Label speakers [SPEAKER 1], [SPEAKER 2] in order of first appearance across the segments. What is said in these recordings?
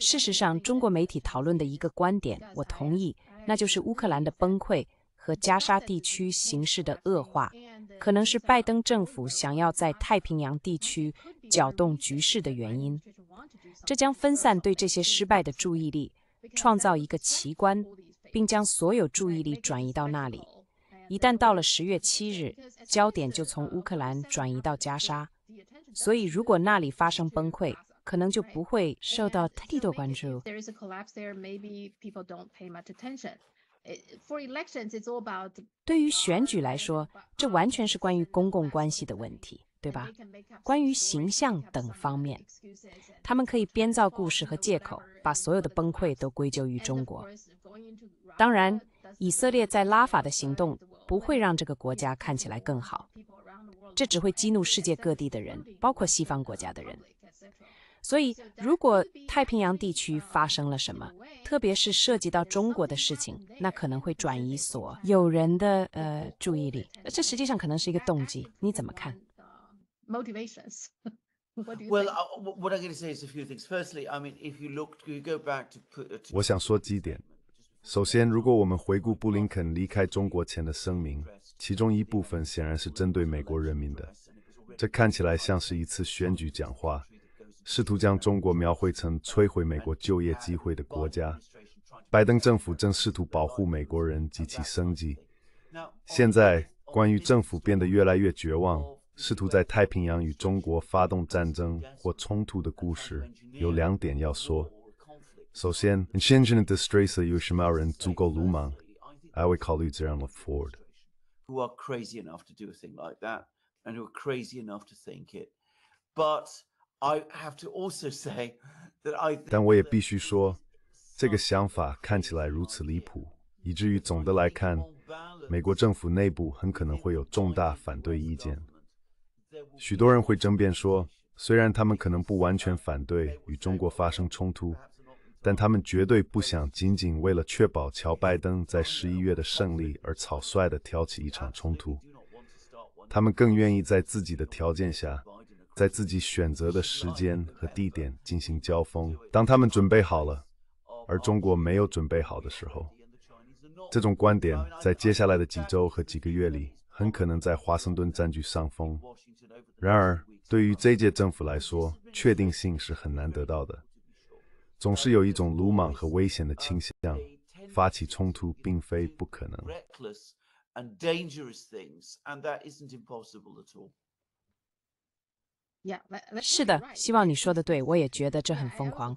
[SPEAKER 1] 事实上，中国媒体讨论的一个观点，我同意，那就是乌克兰的崩溃和加沙地区形势的恶化，可能是拜登政府想要在太平洋地区搅动局势的原因。这将分散对这些失败的注意力，创造一个奇观，并将所有注意力转移到那里。一旦到了十月七日，焦点就从乌克兰转移到加沙。所以，如果那里发生崩溃，可能就不会受到太多关注。对于选举来说，这完全是关于公共关系的问题，对吧？关于形象等方面，他们可以编造故事和借口，把所有的崩溃都归咎于中国。当然，以色列在拉法的行动不会让这个国家看起来更好，这只会激怒世界各地的人，包括西方国家的人。所以如果太平洋地区发生了什么特别是涉及到中国的事情那可能会转移所有人的呃注意力这实际上可能是一个动机你怎么看 motivations well
[SPEAKER 2] what i'm gonna say is a few things firstly i mean if you look you go back to put 我想
[SPEAKER 3] 说几点首先如果我们回顾布林肯离开中国前的声明其中一部分显然是针对美国人民的这看起来像是一次选举讲话试图将中国描绘成摧毁美国就业机会的国家。拜登政府正试图保护美国人及其生计。现在，关于政府变得越来越绝望，试图在太平洋与中国发动战争或冲突的故事，有两点要说。首先，现今的 distress 有什么人足够鲁莽，I would call you
[SPEAKER 2] are crazy enough to do a thing like that and who are crazy enough to think it. But 但
[SPEAKER 3] 我也必须说，这个想法看起来如此离谱，以至于总的来看，美国政府内部很可能会有重大反对意见。许多人会争辩说，虽然他们可能不完全反对与中国发生冲突，但他们绝对不想仅仅为了确保乔·拜登在十一月的胜利而草率地挑起一场冲突。他们更愿意在自己的条件下。在自己选择的时间和地点进行交锋。当他们准备好了，而中国没有准备好的时候，这种观点在接下来的几周和几个月里很可能在华盛顿占据上风。然而，对于这届政府来说，确定性是很难得到的。总是有一种鲁莽和危险的倾向，发起冲突并非不可能。
[SPEAKER 1] 是的，希望你说的对。我也觉得这很疯狂。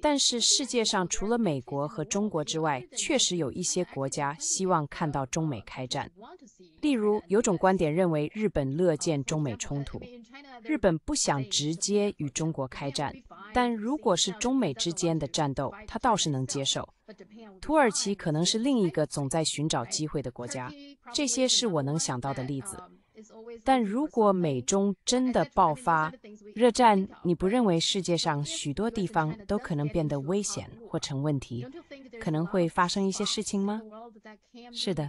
[SPEAKER 1] 但是世界上除了美国和中国之外，确实有一些国家希望看到中美开战。例如，有种观点认为日本乐见中美冲突，日本不想直接与中国开战，但如果是中美之间的战斗，他倒是能接受。土耳其可能是另一个总在寻找机会的国家。这些是我能想到的例子。但如果美中真的爆发热战，你不认为世界上许多地方都可能变得危险或成问题？可能会发生一些事情吗？是的。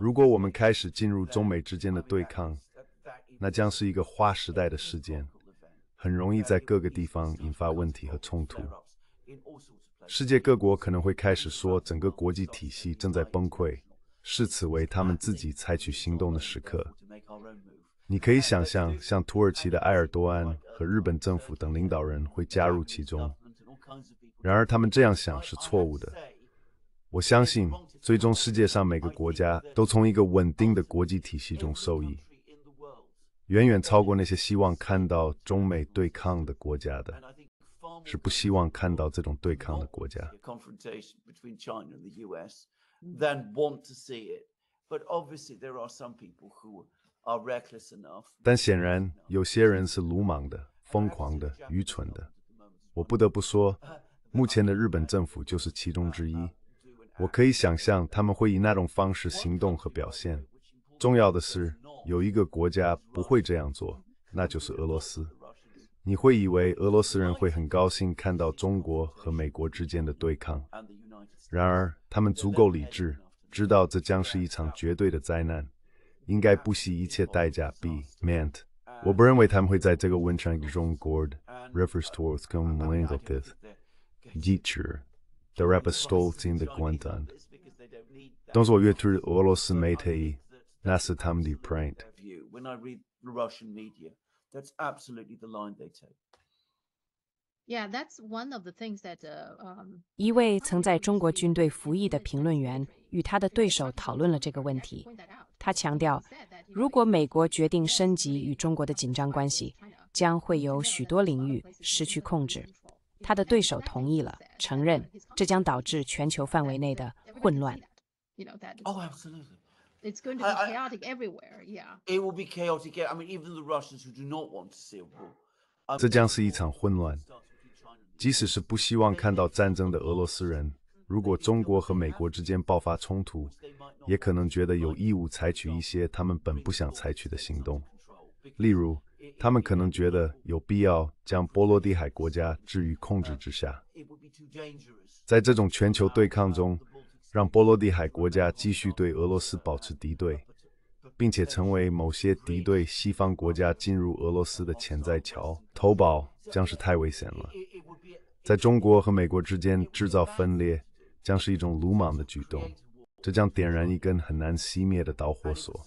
[SPEAKER 2] 如果
[SPEAKER 3] 我们开始进入中美之间的对抗，那将是一个划时代的事件，很容易在各个地方引发问题和冲突。世界各国可能会开始说，整个国际体系正在崩溃，视此为他们自己采取行动的时刻。你可以想象，像土耳其的埃尔多安和日本政府等领导人会加入其中。然而，他们这样想是错误的。我相信，最终世界上每个国家都从一个稳定的国际体系中受益，远远超过那些希望看到中美对抗的国家的。是不希望看到这种对抗的国家。但显然，有些人是鲁莽的、疯狂的、愚蠢的。我不得不说，目前的日本政府就是其中之一。我可以想象他们会以那种方式行动和表现。重要的是，有一个国家不会这样做，那就是俄罗斯。你会以为俄罗斯人会很高兴看到中国和美国之间的对抗，然而他们足够理智，知道这将是一场绝对的灾难，应该不惜一切代价避免。我不认为他们会在这个文章中 “Gord” refers towards com Lengeltith, Dieter, the rapper Stolt in the Guantan. 当我阅读俄罗斯媒体，那是他们的 print。
[SPEAKER 2] When that's absolutely the line
[SPEAKER 1] they take. Yeah, that's one of the things that. a 一位曾在中国军队服役的评论员与他的对手讨论了这个问题。他强调，如果美国决定升级与中国的紧张关系，将会有许多领域失去控制。他的对手同意了，承认这将导致全球范围内的混乱。
[SPEAKER 2] Oh, absolutely. it's going I, chaotic I, It will chaotic. to the not want to Russians see who
[SPEAKER 3] do mean, even be be everywhere. Yeah. a 这将是一场混乱。即使是不希望看到战争的俄罗斯人，如果中国和美国之间爆发冲突，也可能觉得有义务采取一些他们本不想采取的行动。例如，他们可能觉得有必要将波罗的海国家置于控制之下。在这种全球对抗中，让波罗的海国家继续对俄罗斯保持敌对，并且成为某些敌对西方国家进入俄罗斯的潜在桥头堡，将是太危险了。在中国和美国之间制造分裂，将是一种鲁莽的举动。这将点燃一根很难熄灭的导火索。